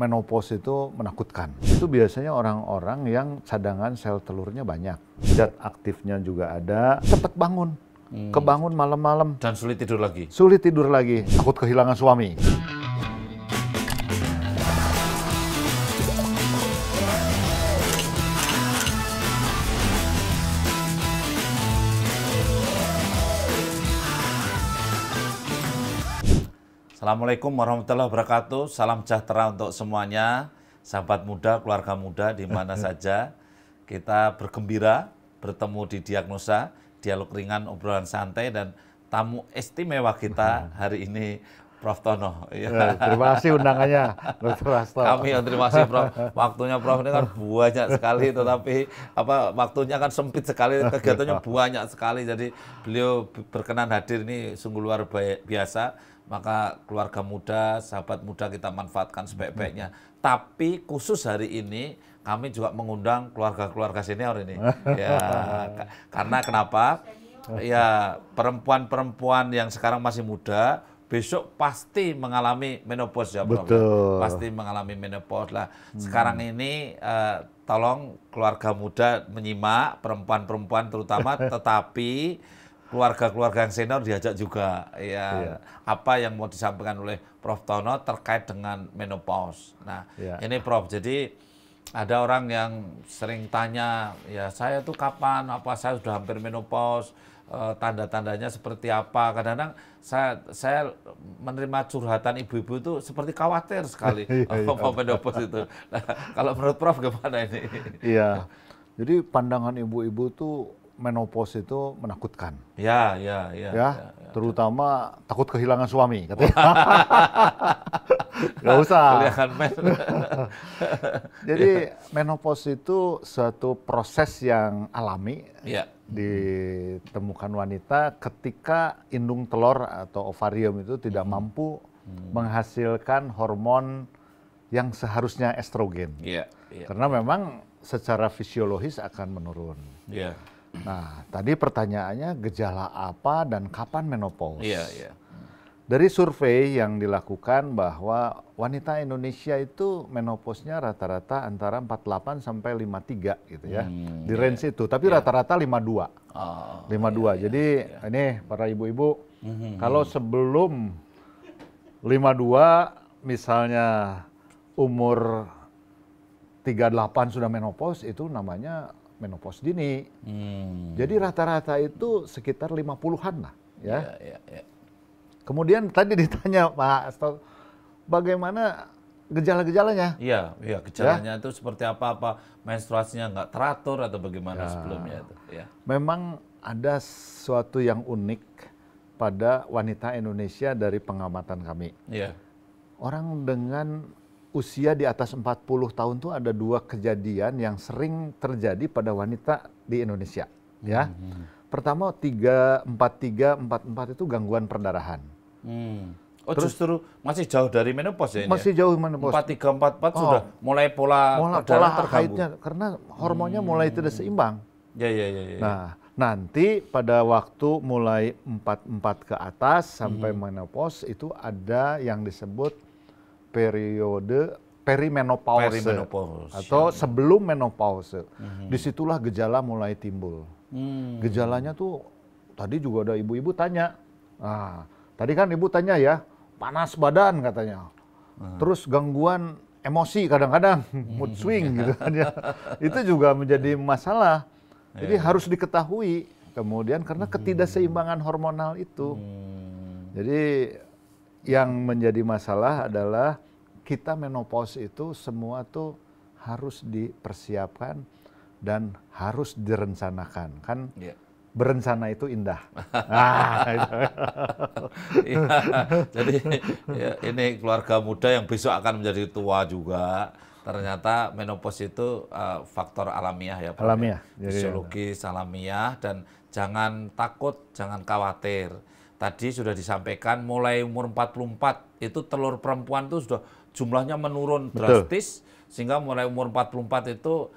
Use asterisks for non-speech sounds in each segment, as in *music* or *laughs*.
menopause itu menakutkan. Itu biasanya orang-orang yang cadangan sel telurnya banyak. Zat aktifnya juga ada. Cepat bangun. Hmm. Kebangun malam-malam. Dan sulit tidur lagi. Sulit tidur lagi. Takut kehilangan suami. Assalamualaikum warahmatullahi wabarakatuh. Salam sejahtera untuk semuanya, sahabat muda, keluarga muda di mana *laughs* saja. Kita bergembira bertemu di Diagnosa, dialog ringan, obrolan santai dan tamu istimewa kita *laughs* hari ini Prof Tono. Ya. terima kasih undangannya, Dr. Rasto. Kami yang terima kasih Prof. Waktunya Prof ini kan banyak sekali, tetapi apa waktunya kan sempit sekali, *laughs* kegiatannya ya. banyak sekali. Jadi beliau berkenan hadir ini sungguh luar biasa maka keluarga muda, sahabat muda kita manfaatkan sebaik-baiknya. Hmm. Tapi khusus hari ini kami juga mengundang keluarga-keluarga senior ini. *laughs* ya, karena kenapa? Ya, perempuan-perempuan yang sekarang masih muda besok pasti mengalami menopause ya Prof. Ya? Betul. Pasti mengalami menopause lah. Hmm. Sekarang ini uh, tolong keluarga muda menyimak perempuan-perempuan terutama *laughs* tetapi keluarga-keluarga yang senior diajak juga ya iya. apa yang mau disampaikan oleh Prof Tono terkait dengan menopause. Nah, iya. ini Prof. Jadi ada orang yang sering tanya, ya saya tuh kapan apa saya sudah hampir menopause, e, tanda-tandanya seperti apa. Kadang-kadang saya saya menerima curhatan ibu-ibu itu seperti khawatir sekali *laughs* iya, *laughs* iya. mau menopause itu. Nah, kalau menurut Prof gimana ini? Iya. *laughs* Jadi pandangan ibu-ibu tuh menopause itu menakutkan. Ya, ya, ya. Ya, ya, ya terutama ya. takut kehilangan suami katanya. *laughs* Gak usah. Men. *laughs* Jadi ya. menopause itu suatu proses yang alami ya. ditemukan wanita ketika indung telur atau ovarium itu tidak hmm. mampu hmm. menghasilkan hormon yang seharusnya estrogen. Ya, ya. Karena memang secara fisiologis akan menurun. Iya. Nah, tadi pertanyaannya gejala apa dan kapan menopause? Iya, iya. Dari survei yang dilakukan bahwa wanita Indonesia itu menopause nya rata-rata antara 48 sampai 53 gitu ya. Hmm, iya, di iya. range iya. itu, tapi iya. rata-rata oh, iya. 52. Oh, 52. iya, Jadi iya. ini para ibu-ibu, mm -hmm. kalau hmm. sebelum 52 misalnya umur 38 sudah menopause itu namanya menopause dini. Hmm. Jadi rata-rata itu sekitar 50-an lah ya. Yeah, yeah, yeah. Kemudian tadi ditanya Pak Asto, bagaimana gejala-gejalanya? Iya, iya gejalanya yeah. itu seperti apa? Apa menstruasinya nggak teratur atau bagaimana yeah. sebelumnya itu? Yeah. Memang ada sesuatu yang unik pada wanita Indonesia dari pengamatan kami. Iya. Orang dengan usia di atas 40 tahun itu ada dua kejadian yang sering terjadi pada wanita di Indonesia ya. Hmm. Pertama tiga empat 44 itu gangguan perdarahan. Mm. Oh Terus, justru masih jauh dari menopause ya Masih jauh menopause. Empat tiga empat empat oh. sudah mulai pola pola, pola terkaitnya karena hormonnya hmm. mulai tidak seimbang. Ya ya ya ya. Nah, nanti pada waktu mulai 44 ke atas sampai hmm. menopause itu ada yang disebut periode perimenopause, perimenopause atau ya. sebelum menopause. Mm-hmm. Disitulah gejala mulai timbul. Mm. Gejalanya tuh tadi juga ada ibu-ibu tanya. Nah, tadi kan ibu tanya ya, panas badan katanya. Mm. Terus gangguan emosi kadang-kadang, hmm. *laughs* mood swing gitu kan ya. Itu juga menjadi masalah. Jadi yeah. harus diketahui kemudian karena hmm. ketidakseimbangan hormonal itu. Mm. Jadi yang menjadi masalah adalah kita menopause itu semua tuh harus dipersiapkan dan harus direncanakan kan yeah. berencana itu indah *laughs* ah, ya, jadi ya, ini keluarga muda yang besok akan menjadi tua juga ternyata menopause itu uh, faktor alamiah ya Pak. Ya. Alamiah. Fisiologis, alamiah dan jangan takut, jangan khawatir tadi sudah disampaikan mulai umur 44 itu telur perempuan itu sudah jumlahnya menurun drastis sehingga mulai umur 44 itu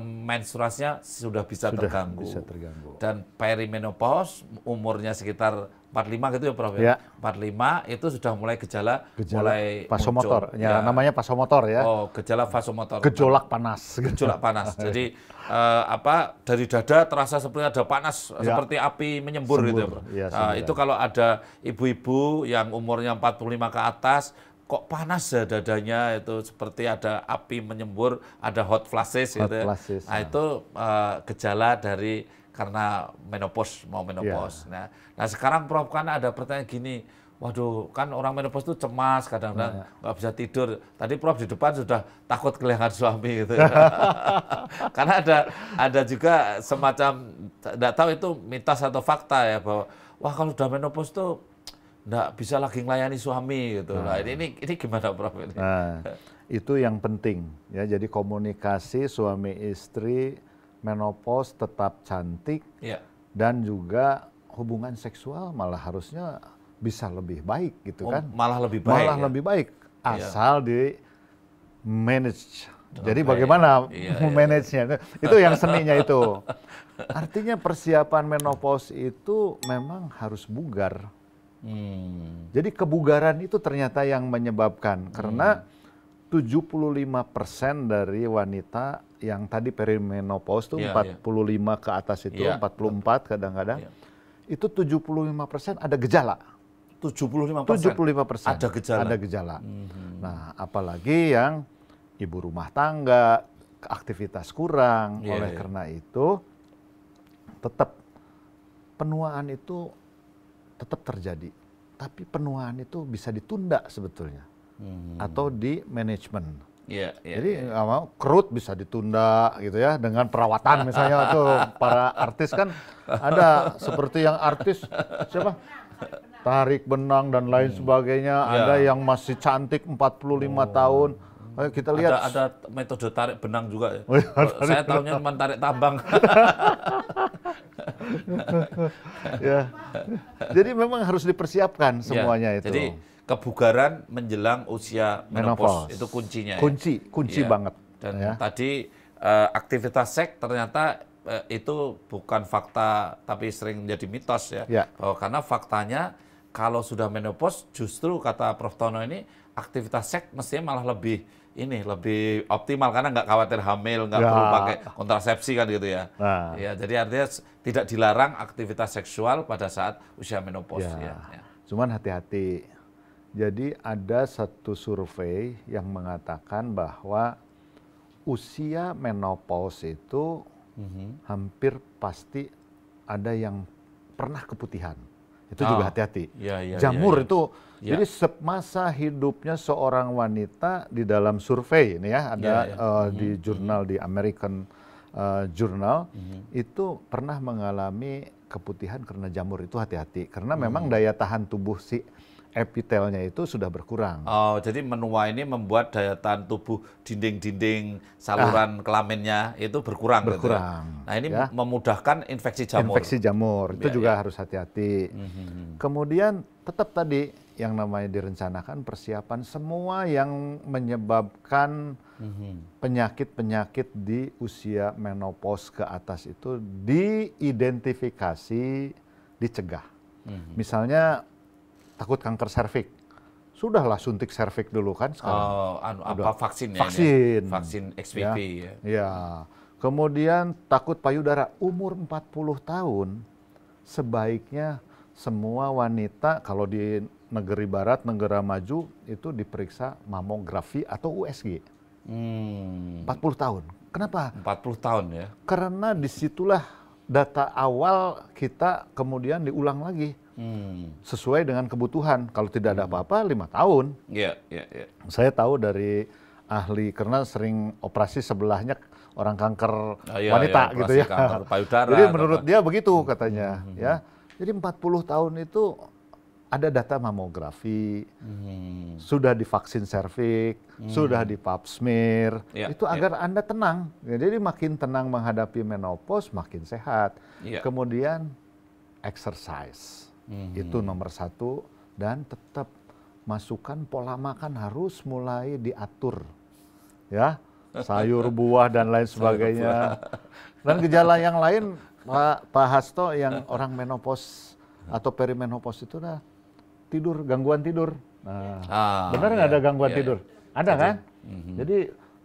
menstruasinya sudah bisa sudah terganggu. Bisa terganggu. Dan perimenopause umurnya sekitar 45 gitu ya Prof ya. 45 ya. itu sudah mulai gejala, gejala mulai vasomotor. Muncul. Ya, ya namanya vasomotor ya. Oh, gejala vasomotor. Gejolak panas. Gejolak panas. *laughs* Jadi uh, apa dari dada terasa seperti ada panas ya. seperti api menyembur sembur. gitu ya, Prof. Ya, uh, itu kalau ada ibu-ibu yang umurnya 45 ke atas kok panas ya dadanya itu seperti ada api menyembur, ada hot flashes hot gitu. Ya. Flashes, nah, ya. itu uh, gejala dari karena menopause mau menopause. Yeah. Nah, nah sekarang Prof kan ada pertanyaan gini, waduh kan orang menopause itu cemas kadang-kadang iya. nggak -kadang bisa tidur. Tadi Prof di depan sudah takut kelihatan suami gitu. Ya. *laughs* *laughs* karena ada ada juga semacam nggak tahu itu mitos atau fakta ya bahwa wah kalau sudah menopause tuh nggak bisa lagi melayani suami gitu. Nah, nah ini ini gimana Prof ini? Nah, itu yang penting ya. Jadi komunikasi suami istri menopause tetap cantik ya. dan juga hubungan seksual malah harusnya bisa lebih baik gitu oh, kan. Malah lebih baik. Malah ya? lebih baik ya. asal ya. di manage. Jadi bagaimana iya, iya, iya, manage-nya? Itu yang seninya itu. *laughs* Artinya persiapan menopause itu memang harus bugar. Hmm. Jadi kebugaran itu ternyata yang menyebabkan karena hmm. 75% dari wanita yang tadi perimenopause itu yeah, 45 yeah. ke atas itu, yeah. Iya, 44 kadang-kadang. Yeah. Itu 75% ada gejala. 75 persen. 75 Ada gejala. Ada gejala. Hmm. Nah, apalagi yang ibu rumah tangga, aktivitas kurang. Yeah, Oleh yeah. karena itu, tetap penuaan itu tetap terjadi. Tapi penuaan itu bisa ditunda sebetulnya hmm. atau di manajemen. Yeah, yeah, Jadi yeah. mau kerut bisa ditunda gitu ya dengan perawatan misalnya itu para artis kan ada seperti yang artis siapa tarik benang dan lain hmm. sebagainya yeah. ada yang masih cantik 45 oh. tahun Ayo kita lihat. Ada, ada metode tarik benang juga. ya, oh iya, Saya tahunya cuma tarik tambang. *laughs* ya. Jadi memang harus dipersiapkan ya, semuanya ya. itu. Jadi kebugaran menjelang usia menopause, menopause. itu kuncinya. Kunci, ya. kunci ya. banget. Dan ya. tadi uh, aktivitas seks ternyata uh, itu bukan fakta tapi sering menjadi mitos ya. ya. Oh, karena faktanya kalau sudah menopause justru kata Prof Tono ini aktivitas seks mestinya malah lebih ini lebih optimal karena nggak khawatir hamil, nggak ya. perlu pakai kontrasepsi kan gitu ya. Nah. Ya, jadi artinya tidak dilarang aktivitas seksual pada saat usia menopause. Ya. ya. Ya, Cuman hati-hati. Jadi ada satu survei yang mengatakan bahwa usia menopause itu mm -hmm. hampir pasti ada yang pernah keputihan itu oh. juga ah. hati-hati. Ya, ya, Jamur ya, ya. itu, ya. jadi semasa hidupnya seorang wanita di dalam survei ini ya, ada ya, ya. Uh, di hmm, hmm. jurnal di American uh, Journal hmm, hmm itu pernah mengalami keputihan karena jamur itu hati-hati karena hmm memang daya tahan tubuh si epitelnya itu sudah berkurang. Oh, jadi menua ini membuat daya tahan tubuh dinding-dinding saluran ah. kelaminnya itu berkurang. Gitu ya? Berkurang. Gitu. Nah ini ya. memudahkan infeksi jamur. Infeksi jamur itu ya, juga ya. harus hati-hati. -hmm. Kemudian tetap tadi yang namanya direncanakan persiapan semua yang menyebabkan mhm. penyakit-penyakit -hmm. di usia menopause ke atas itu diidentifikasi, dicegah. -hmm. Misalnya takut kanker serviks. Sudahlah suntik serviks dulu kan sekarang. Oh, anu, apa vaksin ya? Vaksin. Ya? Vaksin XPP ya. ya. ya. Kemudian takut payudara umur 40 tahun sebaiknya semua wanita kalau di negeri barat, negara maju itu diperiksa mamografi atau USG. Hmm. 40 tahun. Kenapa? 40 tahun ya. Karena disitulah data awal kita kemudian diulang lagi hmm. sesuai dengan kebutuhan. Kalau tidak ada apa-apa, lima tahun. Yeah, yeah, yeah. Saya tahu dari ahli karena sering operasi sebelahnya orang kanker ah, iya, wanita iya, gitu ya. Kanker *laughs* payudara. Jadi menurut apa? dia begitu katanya hmm, hmm, ya. Hmm. Jadi 40 tahun itu ada data mamografi, hmm. sudah divaksin serviks, hmm. sudah di pap smear, ya, itu iya. agar ya. Anda tenang. Ya, jadi makin tenang menghadapi menopause, makin sehat. Ya. Kemudian exercise hmm. itu nomor satu dan tetap masukan pola makan harus mulai diatur ya sayur buah dan lain *laughs* sebagainya dan gejala yang lain Pak Pak Hasto yang orang menopause atau perimenopause itu dah tidur gangguan tidur nah, ah, benar nggak iya. ada gangguan iya. tidur iya. ada kan mm-hmm. jadi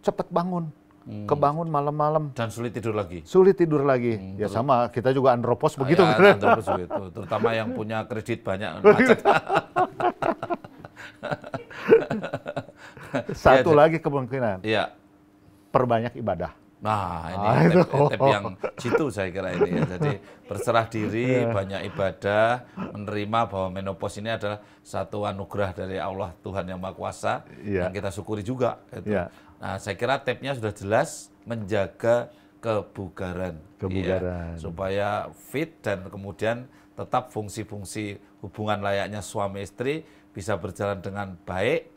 cepat bangun Hmm. Kebangun malam-malam dan sulit tidur lagi. Sulit tidur lagi. Hmm, ya betul. sama kita juga andropos ah, begitu. Ya, andropos begitu. Terutama yang punya kredit banyak. *laughs* *laughs* Satu ya, lagi kemungkinan. Iya. Perbanyak ibadah. Nah, ini ah, itu. Tab, tep yang jitu saya kira ini ya. Jadi berserah diri, *laughs* ya. banyak ibadah, menerima bahwa menopause ini adalah satu anugerah dari Allah Tuhan yang Maha Kuasa ya. yang kita syukuri juga. Gitu. Ya. Nah, saya kira tapnya sudah jelas menjaga kebugaran, kebugaran. Ya, supaya fit dan kemudian tetap fungsi-fungsi hubungan layaknya suami istri bisa berjalan dengan baik.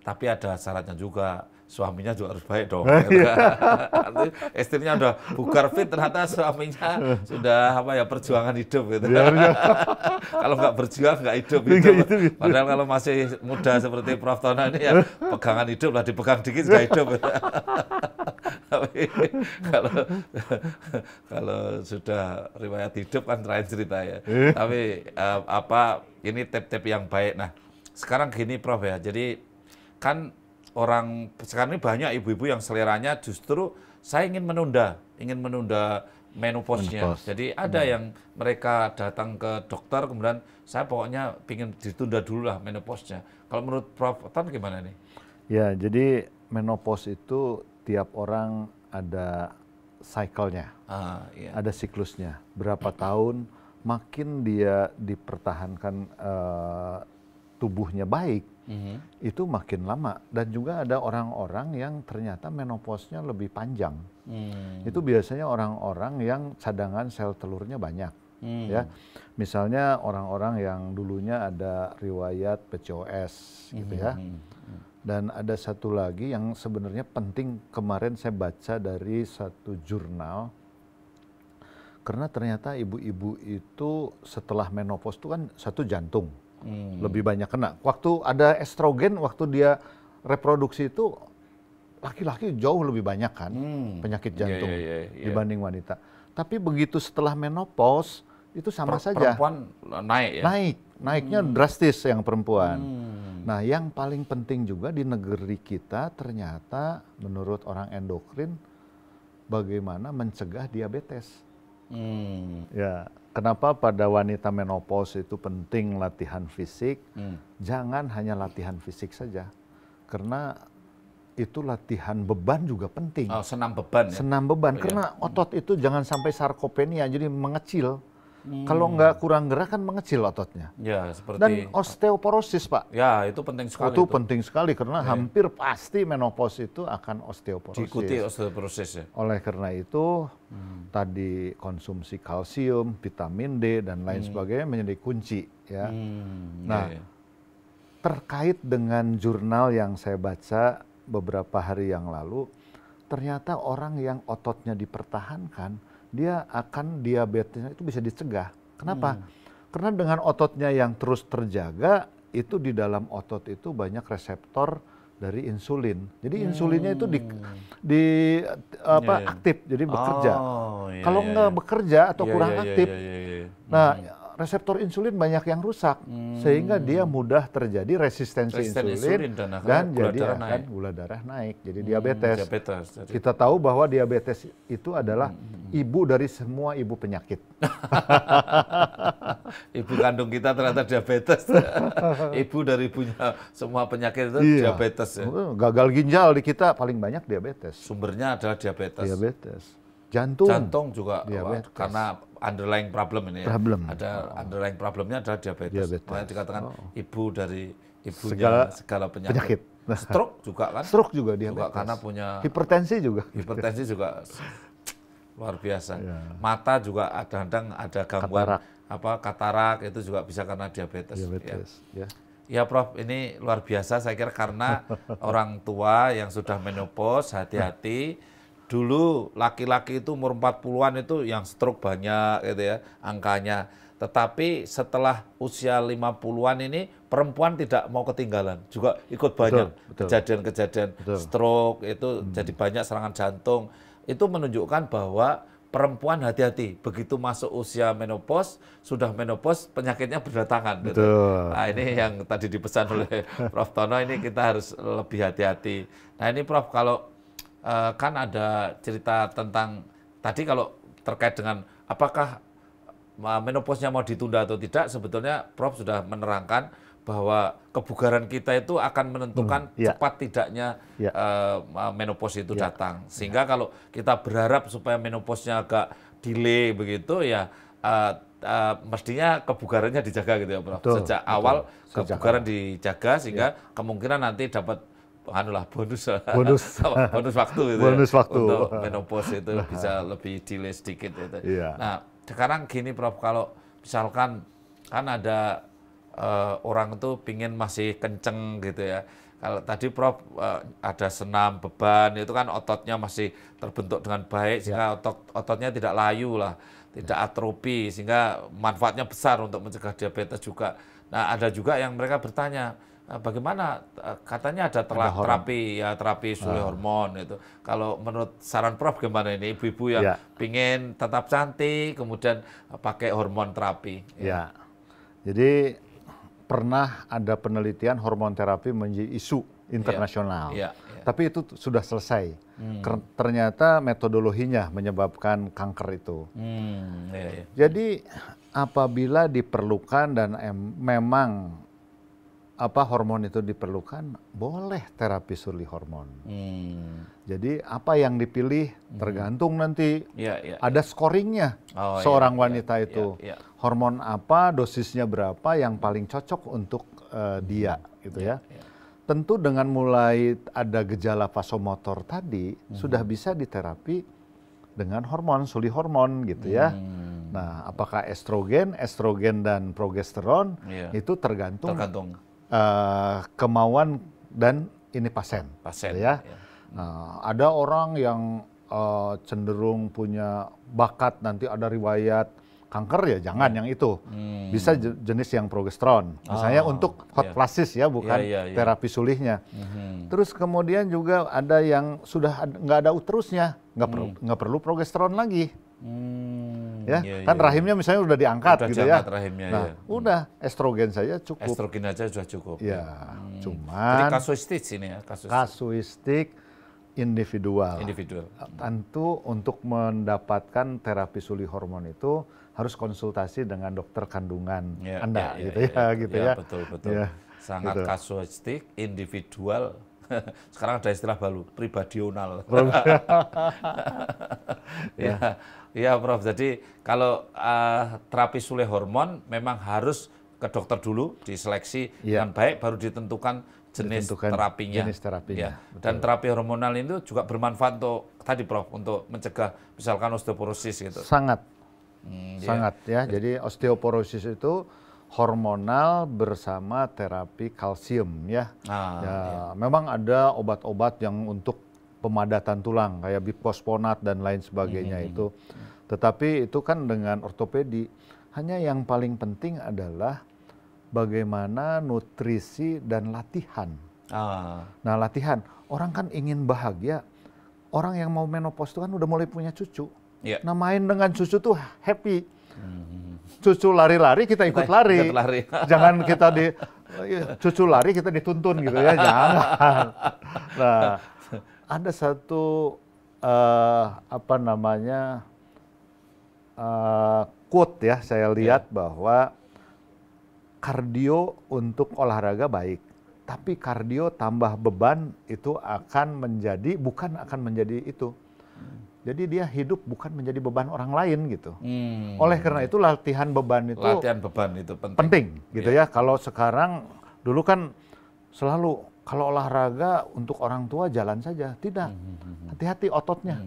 Tapi ada syaratnya juga suaminya juga harus baik dong. *laughs* Iya. Gitu kan. istrinya udah bugar fit ternyata suaminya sudah apa ya perjuangan hidup gitu. Iya, iya. *laughs* kalau nggak berjuang nggak hidup gitu. gitu, gitu. Padahal kalau masih muda seperti Prof Tono ini ya *laughs* pegangan hidup lah dipegang dikit sudah hidup. Gitu. Tapi kalau kalau sudah riwayat hidup kan terakhir cerita ya. Tapi eh, apa ini tip-tip yang baik. Nah sekarang gini Prof ya. Jadi kan orang sekarang ini banyak ibu-ibu yang seleranya justru saya ingin menunda, ingin menunda menopause-nya. Menopause. Jadi ada hmm. yang mereka datang ke dokter kemudian saya pokoknya ingin ditunda dulu lah menopause-nya. Kalau menurut Prof Tan gimana nih? Ya, jadi menopause itu tiap orang ada cycle-nya. Ah, iya. Ada siklusnya. Berapa tahun makin dia dipertahankan uh, tubuhnya baik, Mm-hmm. itu makin lama dan juga ada orang-orang yang ternyata menopausnya lebih panjang. Mm. Itu biasanya orang-orang yang cadangan sel telurnya banyak. Mm. Ya, misalnya orang-orang yang dulunya ada riwayat PCOS hmm gitu ya. Mm-hmm. Mm. Dan ada satu lagi yang sebenarnya penting kemarin saya baca dari satu jurnal karena ternyata ibu-ibu itu setelah menopause itu kan satu jantung hmm. lebih banyak kena. Waktu ada estrogen, waktu dia reproduksi itu laki-laki jauh lebih banyak kan hmm. penyakit iya, jantung yeah, yeah, yeah, yeah. dibanding wanita. Tapi begitu setelah menopause itu sama per saja. Perempuan eh, naik ya. Naik, naiknya hmm. drastis yang perempuan. Hmm. Nah, yang paling penting juga di negeri kita ternyata menurut orang endokrin bagaimana mencegah diabetes. Hmm. Ya, kenapa pada wanita menopause itu penting latihan fisik? Hmm. Jangan hanya latihan fisik saja, karena itu latihan beban juga penting. Oh, senam beban ya? Senam beban, oh, iya. karena iya. otot itu jangan sampai sarkopenia, jadi mengecil. Hmm. Kalau nggak kurang gerak kan mengecil ototnya. Ya, seperti Dan osteoporosis, Pak. Ya, itu penting sekali. Itu, itu. penting sekali karena ya. hampir pasti menopause itu akan osteoporosis. Diikuti osteoporosis ya. Oleh karena itu, hmm. tadi konsumsi kalsium, vitamin D dan lain hmm. sebagainya menjadi kunci ya. Hmm. Iya, nah, ya, ya. terkait dengan jurnal yang saya baca beberapa hari yang lalu, ternyata orang yang ototnya dipertahankan dia akan diabetesnya itu bisa dicegah. Kenapa? Hmm. Karena dengan ototnya yang terus terjaga, itu di dalam otot itu banyak reseptor dari insulin. Jadi hmm. insulinnya itu di, hmm. di apa yeah, yeah. aktif, jadi bekerja. Oh, yeah, Kalau yeah, nggak yeah. bekerja atau yeah, kurang yeah, iya, aktif, yeah, yeah, yeah. yeah. nah hmm reseptor insulin banyak yang rusak hmm. sehingga dia mudah terjadi resistensi Resisten insulin, insulin dan, dan gula jadi darah akan naik. gula darah naik jadi hmm, diabetes. diabetes jadi. Kita tahu bahwa diabetes itu adalah hmm. hmm, hmm. ibu dari semua ibu penyakit. *laughs* ibu kandung kita ternyata diabetes. *laughs* ibu dari punya semua penyakit itu iya. diabetes ya. Oh, gagal ginjal di kita paling banyak diabetes. Sumbernya adalah diabetes. Diabetes. Jantung. Jantung juga diabetes. karena underlying problem ini ya. Ada oh. underlying problemnya adalah diabetes. diabetes. Makanya dikatakan oh. ibu dari ibunya segala, segala penyakit. penyakit. Nah, stroke juga kan? Stroke juga dia Juga karena punya hipertensi juga. Hipertensi juga *laughs* luar biasa. Ya. Mata juga kadang-kadang ada gangguan katarak. apa katarak itu juga bisa karena diabetes. diabetes. Ya. Ya. Ya Prof, ini luar biasa saya kira karena *laughs* orang tua yang sudah menopause hati-hati dulu laki-laki itu umur 40-an itu yang stroke banyak gitu ya angkanya. Tetapi setelah usia 50-an ini perempuan tidak mau ketinggalan, juga ikut banyak kejadian-kejadian stroke itu hmm. jadi banyak serangan jantung. Itu menunjukkan bahwa perempuan hati-hati begitu masuk usia menopause sudah menopause penyakitnya berdatangan gitu. nah ini yang tadi dipesan oleh *laughs* Prof Tono ini kita harus lebih hati-hati nah ini Prof kalau Eh, kan ada cerita tentang tadi kalau terkait dengan apakah eh, menopause-nya mau ditunda atau tidak, sebetulnya Prof sudah menerangkan bahwa kebugaran kita itu akan menentukan hmm, yeah. cepat tidaknya yeah. Ya. uh, eh, menopause itu yeah. datang. Ya. Sehingga yeah. kalau kita berharap supaya menopause-nya agak delay begitu ya uh, uh, mestinya kebugarannya dijaga gitu ya Prof. Betul, Sejak betul. awal Sejak kebugaran awal. dijaga sehingga yeah. kemungkinan nanti dapat anulah bonus bonus *laughs* bonus waktu itu ya? bonus ya, untuk menopause itu *laughs* bisa lebih delay sedikit itu. Iya. Nah sekarang gini Prof kalau misalkan kan ada uh, orang itu pingin masih kenceng gitu ya kalau tadi Prof uh, ada senam beban itu kan ototnya masih terbentuk dengan baik sehingga ya. otot ototnya tidak layu lah, tidak ya. atrofi sehingga manfaatnya besar untuk mencegah diabetes juga. Nah, ada juga yang mereka bertanya, Eh, bagaimana eh, katanya ada, terapi ya terapi ah. sulih hormon itu. Kalau menurut saran Prof gimana ini ibu-ibu yang ya. pingin tetap cantik kemudian eh, pakai hormon terapi. Ya. ya. Jadi pernah ada penelitian hormon terapi menjadi isu internasional. Ya. Ya. ya. Tapi itu sudah selesai. Hmm. Ternyata metodologinya menyebabkan kanker itu. Hmm. Ya, ya. Jadi apabila diperlukan dan memang apa hormon itu diperlukan, boleh terapi suli hormon. Hmm. Jadi apa yang dipilih hmm. tergantung hmm. nanti ya, ya, ya. ada ya. scoringnya oh, ya, seorang ya, wanita ya, itu ya, ya. hormon apa, dosisnya berapa yang paling cocok untuk uh, dia, hmm. gitu ya. ya. ya. Tentu dengan mulai ada gejala vasomotor tadi hmm. sudah bisa diterapi dengan hormon suli hormon, gitu ya. Hmm. Nah, apakah estrogen, estrogen dan progesteron iya. itu tergantung, tergantung uh, kemauan dan ini pasien. Pasien. Gitu ya. ya. Uh, ada orang yang uh, cenderung punya bakat nanti ada riwayat kanker ya jangan iya. yang itu hmm. bisa jenis yang progesteron misalnya ah, untuk hot yeah. Iya. ya bukan yeah, yeah, yeah. terapi sulihnya hmm. terus kemudian juga ada yang sudah nggak ada uterusnya nggak hmm. perlu nggak perlu progesteron lagi hmm ya ya kan ya. rahimnya iya. misalnya udah diangkat udah gitu ya rahimnya nah ya. udah estrogen saja cukup estrogen aja sudah cukup ya hmm. cuman Jadi kasuistik ini ya kasuistik, kasuistik individual individual tentu untuk mendapatkan terapi suli hormon itu harus konsultasi dengan dokter kandungan ya, anda ya, gitu ya, ya, ya ya, ya. betul betul ya, sangat gitu. kasuistik individual *laughs* Sekarang ada istilah baru, pribadional, ya, ya Prof. Jadi kalau uh, eh, terapi sulih hormon memang harus ke dokter dulu, diseleksi ya. dengan baik, baru ditentukan jenis ditentukan terapinya. Jenis terapinya. Ya. Dan terapi hormonal itu juga bermanfaat untuk tadi Prof untuk mencegah misalkan osteoporosis gitu. Sangat, hmm, iya. sangat ya. ya. Jadi osteoporosis itu hormonal bersama terapi kalsium ya. Ah, ya iya. memang ada obat-obat yang untuk pemadatan tulang kayak biposponat dan lain sebagainya hmm. itu. Tetapi itu kan dengan ortopedi hanya yang paling penting adalah bagaimana nutrisi dan latihan. Ah. Nah, latihan. Orang kan ingin bahagia. Orang yang mau menopause itu kan udah mulai punya cucu. Yeah. Nah, main dengan cucu tuh happy. Hmm cucu lari-lari kita ikut lari. Ikut lari. *laughs* Jangan kita di iya, cucu lari kita dituntun gitu ya, jangan. *laughs* Nah, ada satu uh, apa namanya uh, quote ya saya iya. lihat yeah. bahwa kardio untuk olahraga baik, tapi kardio tambah beban itu akan menjadi bukan akan menjadi itu jadi dia hidup bukan menjadi beban orang lain gitu. Hmm. Oleh karena itu latihan beban itu latihan beban itu penting, penting gitu yeah. ya. Kalau sekarang dulu kan selalu kalau olahraga untuk orang tua jalan saja, tidak. Hmm, hmm, hmm. Hati-hati ototnya.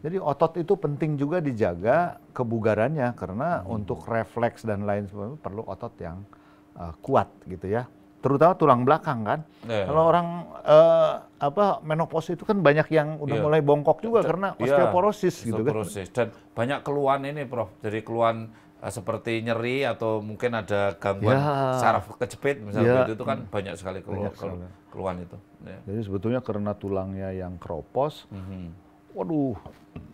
Jadi otot itu penting juga dijaga kebugarannya karena untuk refleks dan lain sebagainya perlu otot yang uh, kuat gitu ya terutama tulang belakang kan. Yeah. Kalau orang uh, apa menopause itu kan banyak yang udah yeah. mulai bongkok juga karena iya, osteoporosis, yeah. gitu kan. osteoporosis. Dan banyak keluhan ini Prof, dari keluhan uh, seperti nyeri atau mungkin ada gangguan yeah. saraf kejepit misalnya yeah. Iya. itu, kan kan banyak sekali keluhan, banyak sekali. keluhan itu. Yeah. Jadi sebetulnya karena tulangnya yang keropos, mm -hmm waduh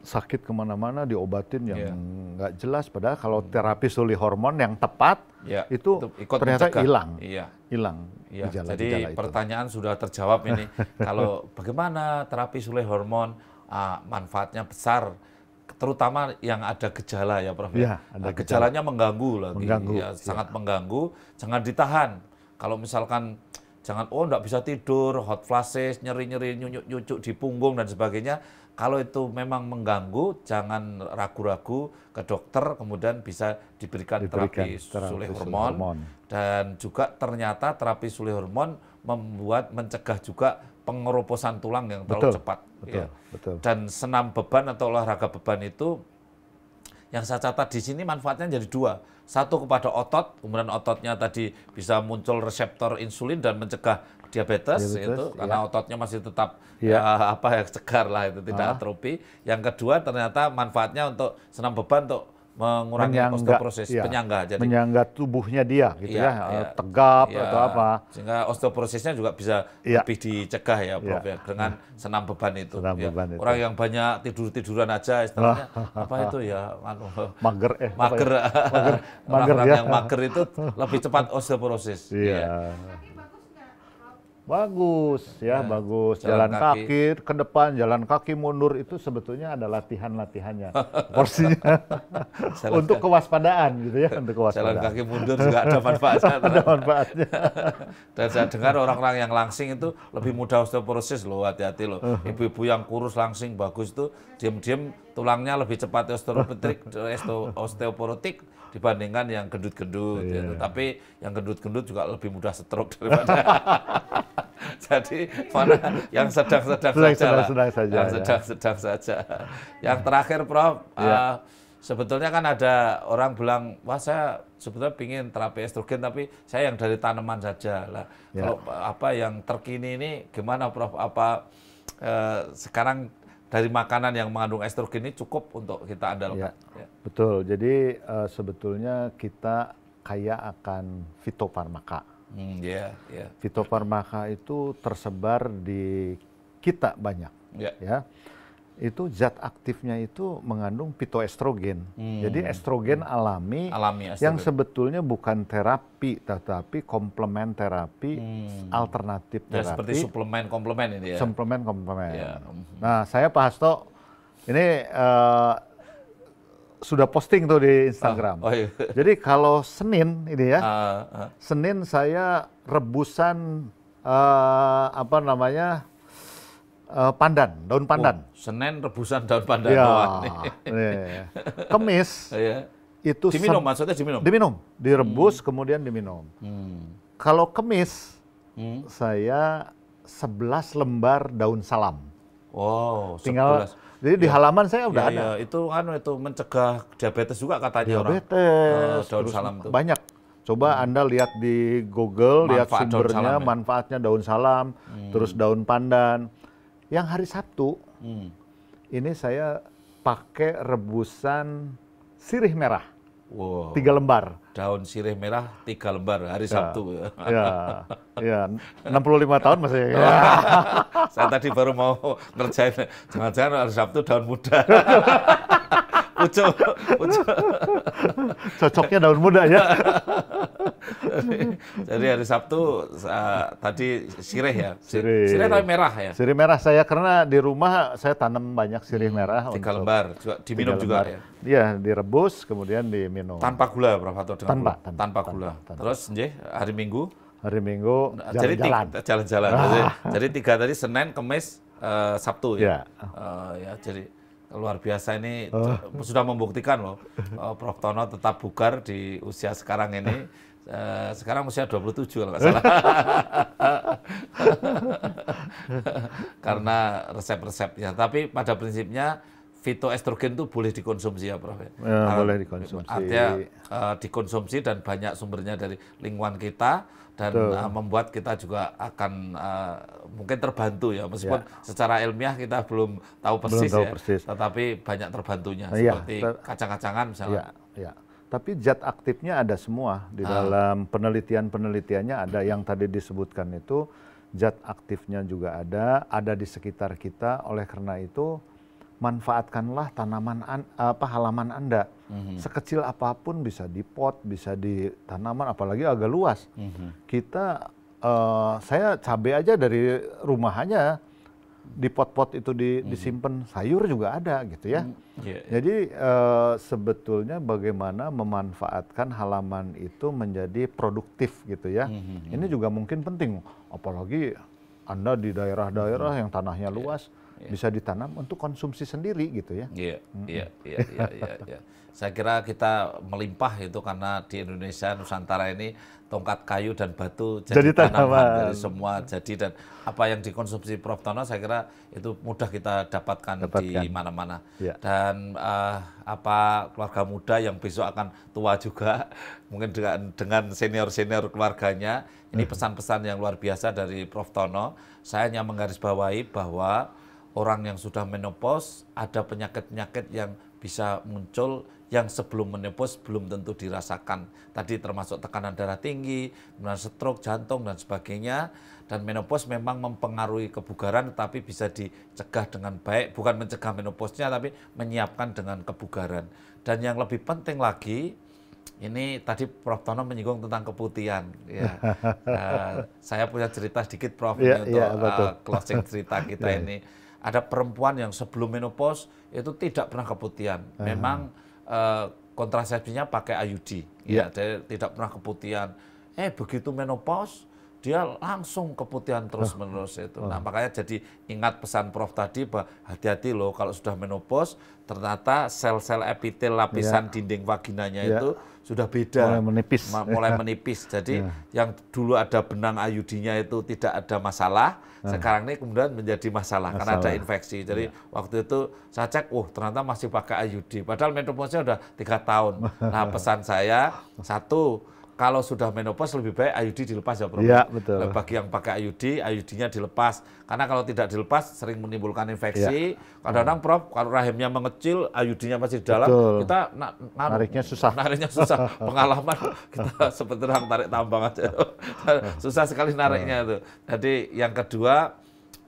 sakit kemana-mana diobatin yang iya. nggak yeah. jelas padahal kalau terapi suli hormon yang tepat yeah. itu Ikut ternyata hilang yeah. hilang yeah. gejala, jadi itu. pertanyaan sudah terjawab ini *laughs* kalau bagaimana terapi suli hormon uh, manfaatnya besar terutama yang ada gejala ya Prof yeah, ya? iya, ada uh, gejalanya gejala. mengganggu lagi mengganggu, ya, sangat mengganggu jangan ditahan kalau misalkan jangan oh nggak bisa tidur hot flashes nyeri nyeri nyucuk nyucuk di punggung dan sebagainya kalau itu memang mengganggu, jangan ragu-ragu ke dokter, kemudian bisa diberikan, diberikan terapi, sulih hormon. hormon. Dan juga ternyata terapi sulih hormon membuat mencegah juga pengeroposan tulang yang terlalu betul, cepat. Betul, ya. betul. Dan senam beban atau olahraga beban itu yang saya catat di sini manfaatnya jadi dua. Satu kepada otot, kemudian ototnya tadi bisa muncul reseptor insulin dan mencegah diabetes, diabetes itu ya. karena iya. ototnya masih tetap ya. Ya, apa ya cegar lah itu tidak ah. atrofi. Yang kedua ternyata manfaatnya untuk senam beban untuk mengurangi menyangga, osteoporosis ya, penyangga jadi menyangga tubuhnya dia gitu iya, ya, ya, ya tegap ya, atau apa sehingga osteoporosisnya juga bisa ya. lebih dicegah ya Prof ya, ya dengan senam beban itu senam ya. beban orang itu. yang banyak tidur tiduran aja istilahnya *laughs* apa itu ya anu, mager eh mager, ya? mager, *laughs* orang, ya. yang mager itu lebih cepat osteoporosis Iya. ya. Bagus ya, ya. bagus. Jalan, jalan kaki. kaki ke depan, jalan kaki mundur itu sebetulnya ada latihan-latihannya. *laughs* Porsinya untuk kewaspadaan gitu ya, untuk kewaspadaan. Jalan kaki mundur juga ada manfaatnya. *laughs* ada manfaatnya. *laughs* Dan saya dengar orang-orang yang langsing itu lebih mudah osteoporosis loh, hati-hati loh. Uh-huh. Ibu-ibu yang kurus langsing bagus itu diam-diam tulangnya lebih cepat osteoporotik, osteoporotik dibandingkan yang gendut-gendut. Yeah. Gitu. Tapi yang gendut-gendut juga lebih mudah stroke daripada. *laughs* Jadi mana yang sedang-sedang saja. Sedang-sedang saja. Yang ya. sedang-sedang ya. saja. Yang terakhir, Prof. Yeah. Iya. Uh, Sebetulnya kan ada orang bilang, wah saya sebetulnya pingin terapi estrogen tapi saya yang dari tanaman saja lah. Yeah. Kalau apa yang terkini ini gimana Prof? Apa eh, sekarang dari makanan yang mengandung estrogen ini cukup untuk kita andalkan. Iya. Ya, Betul. Jadi uh, sebetulnya kita kaya akan fitofarmaka. Hmm, yeah, yeah. Fitofarmaka itu tersebar di kita banyak. Yeah. Ya itu zat aktifnya itu mengandung pitoestrogen. Hmm. Jadi estrogen alami, alami estrogen. yang sebetulnya bukan terapi tetapi komplement terapi, hmm. alternatif ya, terapi. Ya, seperti suplemen komplement ini ya. Suplemen komplement. Ya. Nah, saya Pak Hasto ini uh, sudah posting tuh di Instagram. oh, oh iya. *laughs* Jadi kalau Senin ini ya. Uh, uh. Senin saya rebusan uh, apa namanya? uh, pandan, daun pandan. Oh, Senin rebusan daun pandan. Ya, iya, iya, iya. Kemis *laughs* iya. itu diminum maksudnya diminum. Diminum, direbus hmm. kemudian diminum. Hmm. Kalau kemis hmm. saya 11 lembar daun salam. Wow, tinggal 11. Jadi ya. di iya. halaman saya udah ya, ada. Ya, itu kan itu mencegah diabetes juga katanya diabetes, orang. Diabetes. Oh, daun salam itu. Banyak. Coba hmm. Anda lihat di Google, manfaat lihat sumbernya, ya. manfaatnya daun salam, hmm. terus daun pandan. Yang hari Sabtu hmm. ini saya pakai rebusan sirih merah. Wow. Tiga lembar. Daun sirih merah tiga lembar hari ya, Sabtu. Ya, ya. 65 tahun masih. Ya. Saya tadi baru mau ngerjain. Jangan-jangan hari Sabtu daun muda. Ucok, *laughs* ucu. Cocoknya daun muda ya. *laughs* Jadi hari Sabtu uh, tadi sirih ya. Sirih. Sirih tapi merah ya. Sirih merah saya karena di rumah saya tanam banyak sirih merah. Tiga lembar, juga, diminum juga ya. Iya, direbus kemudian diminum. Tanpa gula Prof. atau dengan tanpa, gula? Tanpa, tanpa gula. Tanpa, tanpa. Terus nje, hari Minggu hari Minggu nah, *laughs* jalan-jalan. Jadi jalan-jalan. Ah. Jadi tiga tadi Senin, Kemis, uh, Sabtu ya. Ya. Uh, ya jadi luar biasa ini oh. sudah membuktikan loh uh, Prof Tono tetap bugar di usia sekarang ini. *laughs* Eh, sekarang usia 27 kalau nggak salah. *laughs* Karena resep-resepnya. Tapi pada prinsipnya fitoestrogen itu boleh dikonsumsi ya Prof? Ya, uh, boleh dikonsumsi. Artinya uh, dikonsumsi dan banyak sumbernya dari lingkungan kita dan uh, membuat kita juga akan uh, mungkin terbantu ya meskipun ya. secara ilmiah kita belum tahu persis belum tahu ya persis. tetapi banyak terbantunya ya, seperti kacang-kacangan misalnya. Ya, ya. Tapi zat aktifnya ada semua di ah. dalam penelitian-penelitiannya ada yang tadi disebutkan itu zat aktifnya juga ada, ada di sekitar kita. Oleh karena itu manfaatkanlah tanaman an, apa halaman Anda. Mm -hmm. Sekecil apapun bisa di pot, bisa di tanaman apalagi agak luas. Mm -hmm. Kita uh, saya cabai aja dari rumah aja di pot-pot itu di, hmm. disimpan sayur juga ada gitu ya. Hmm. Yeah, yeah. Jadi uh, sebetulnya bagaimana memanfaatkan halaman itu menjadi produktif gitu ya. Mm -hmm. Ini juga mungkin penting, apalagi anda di daerah-daerah -hmm. yang tanahnya iya. luas yeah. bisa ditanam untuk konsumsi sendiri gitu ya. Iya, hmm. iya, iya, iya, iya, iya. Saya kira kita melimpah itu karena di Indonesia Nusantara ini tongkat kayu dan batu jadi, jadi tanaman, tanaman dari semua jadi dan apa yang dikonsumsi Prof Tono saya kira itu mudah kita dapatkan, dapatkan. di mana-mana. Ya. Dan uh, apa keluarga muda yang besok akan tua juga *laughs* mungkin dengan dengan senior-senior keluarganya ini hmm. pesan-pesan yang luar biasa dari Prof Tono. Saya hanya menggarisbawahi bahwa orang yang sudah menopause ada penyakit-penyakit yang bisa muncul yang sebelum menopause belum tentu dirasakan. Tadi termasuk tekanan darah tinggi, kemudian stroke, jantung dan sebagainya. Dan menopause memang mempengaruhi kebugaran tapi bisa dicegah dengan baik, bukan mencegah menopause nya, tapi menyiapkan dengan kebugaran. Dan yang lebih penting lagi, ini tadi Prof Tono menyinggung tentang keputihan. Ya. uh, *laughs* saya punya cerita sedikit Prof yeah, untuk yeah, uh, eh, closing cerita *laughs* kita yeah. Iya. ini ada perempuan yang sebelum menopause itu tidak pernah keputihan. Ah. Memang uh, kontrasepsinya pakai IUD, yeah. ya, iya, dia tidak pernah keputihan. Eh begitu menopause dia langsung keputihan ah. terus menerus itu. -huh. Nah ah. makanya jadi ingat pesan Prof tadi bahwa hati-hati loh kalau sudah menopause ternyata sel-sel epitel lapisan yeah. dinding vaginanya yeah. itu sudah beda mulai menipis mulai *laughs* menipis jadi yeah. yang dulu ada benang ayudinya itu tidak ada masalah sekarang ini kemudian menjadi masalah, masalah. karena ada infeksi. Jadi ya. waktu itu saya cek, wah oh, ternyata masih pakai IUD. Padahal menopausnya sudah tiga tahun. Nah *laughs* pesan saya satu kalau sudah menopause lebih baik IUD dilepas ya Prof. Ya, betul. Bagi yang pakai IUD, IUD-nya dilepas. Karena kalau tidak dilepas sering menimbulkan infeksi. Iya. Kadang-kadang hmm. Prof, kalau rahimnya mengecil, IUD-nya masih di dalam, betul. kita na na nariknya susah. Nariknya susah. *laughs* Pengalaman kita *laughs* seperti orang tarik tambang aja. *laughs* susah sekali nariknya hmm. itu. Jadi yang kedua,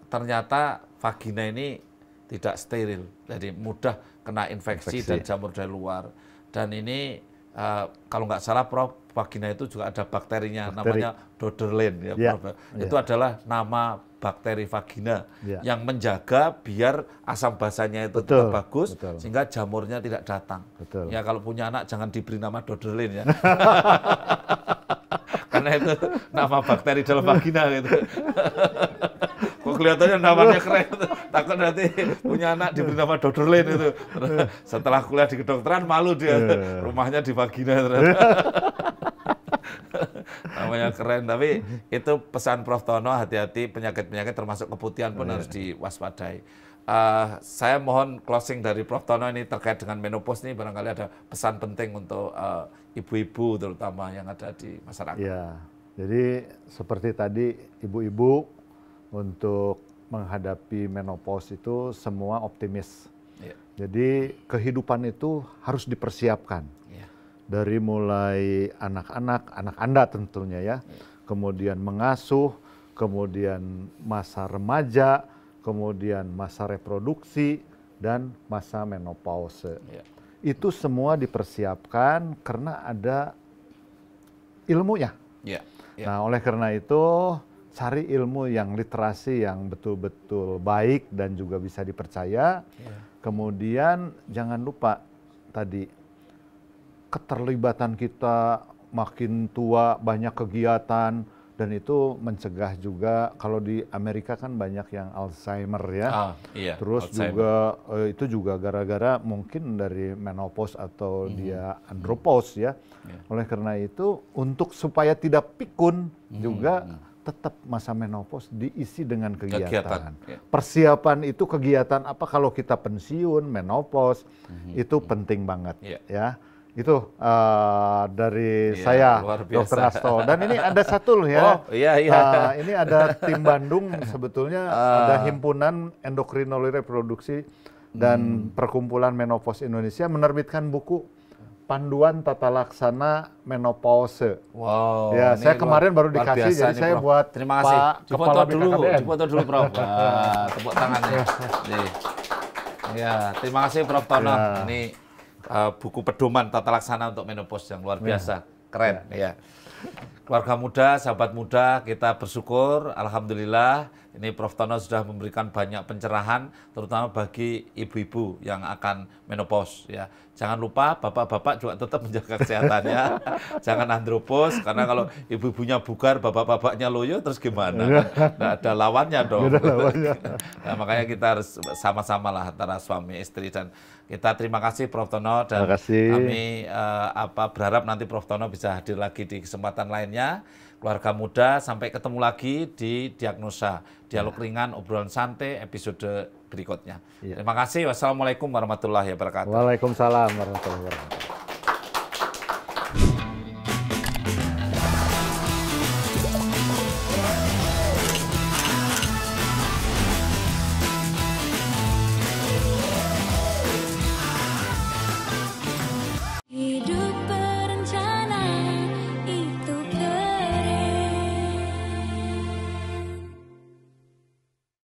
ternyata vagina ini tidak steril. Jadi mudah kena infeksi, infeksi. dan jamur dari luar. Dan ini uh, kalau nggak salah Prof, vagina itu juga ada bakterinya Bakteri. namanya Doderlin ya, ya. Prof. Ya. ya. Itu adalah nama bakteri vagina ya. yang menjaga biar asam basanya itu betul, tetap bagus betul. sehingga jamurnya tidak datang. Betul. Ya kalau punya anak jangan diberi nama Doderlin ya. *laughs* Karena itu nama bakteri dalam vagina gitu. *laughs* Kok kelihatannya namanya keren. Takut nanti punya anak diberi nama Dodorlin itu. Setelah kuliah di kedokteran malu dia. Iya. Rumahnya di vagina iya. namanya keren tapi itu pesan Prof Tono hati-hati penyakit-penyakit termasuk keputihan pun iya. harus diwaspadai. Uh, saya mohon closing dari Prof Tono ini terkait dengan menopause ini barangkali ada pesan penting untuk eh, ibu-ibu uh, terutama yang ada di masyarakat. Ya, jadi seperti tadi ibu-ibu untuk menghadapi menopause itu semua optimis. Yeah. Jadi kehidupan itu harus dipersiapkan yeah. dari mulai anak-anak, anak anda tentunya ya, yeah. kemudian mengasuh, kemudian masa remaja, kemudian masa reproduksi dan masa menopause. Yeah. Itu semua dipersiapkan karena ada ilmunya. Yeah. Yeah. Nah oleh karena itu cari ilmu yang literasi yang betul-betul baik dan juga bisa dipercaya. Ya. Kemudian jangan lupa tadi keterlibatan kita makin tua banyak kegiatan dan itu mencegah juga kalau di Amerika kan banyak yang Alzheimer ya. Ah, iya, Terus Alzheimer. juga eh, itu juga gara-gara mungkin dari menopause atau -hmm. dia andropause ya. Yeah. Oleh karena itu untuk supaya tidak pikun -hmm. juga -hmm tetap masa menopause diisi dengan kegiatan. kegiatan. Ya. Persiapan itu kegiatan apa kalau kita pensiun, menopause mm-hmm. itu penting banget ya. ya. Itu uh, dari ya, saya Dr. Asto Dan ini ada satu loh ya. Oh, iya iya. Uh, ini ada tim Bandung *laughs* sebetulnya uh. ada himpunan endokrinologi reproduksi dan hmm. perkumpulan menopause Indonesia menerbitkan buku panduan tata laksana menopause. Wow. Ya, saya kemarin baru dikasih jadi saya Prof. buat Terima kasih. Pak Kepala dulu, foto dulu Prof. Nah, tepuk tangan ya. ya, terima kasih Prof Tono. Ya. Ini uh, buku pedoman tata laksana untuk menopause yang luar ya. biasa. Ya. Keren, ya. ya. Keluarga muda, sahabat muda, kita bersyukur alhamdulillah ini Prof. Tono sudah memberikan banyak pencerahan, terutama bagi ibu-ibu yang akan menopause. Ya, jangan lupa bapak-bapak juga tetap menjaga kesehatannya. *laughs* jangan andropos, karena kalau ibu-ibunya bugar, bapak-bapaknya loyo, terus gimana? Nah, ada lawannya dong. Ada lawannya. *laughs* nah, makanya kita harus sama-sama lah antara suami istri dan kita terima kasih Prof Tono dan kami uh, apa berharap nanti Prof Tono bisa hadir lagi di kesempatan lainnya keluarga muda. Sampai ketemu lagi di Diagnosa. Dialog ya. ringan, obrolan santai, episode berikutnya. Ya. Terima kasih. Wassalamualaikum warahmatullahi wabarakatuh. Waalaikumsalam warahmatullahi wabarakatuh.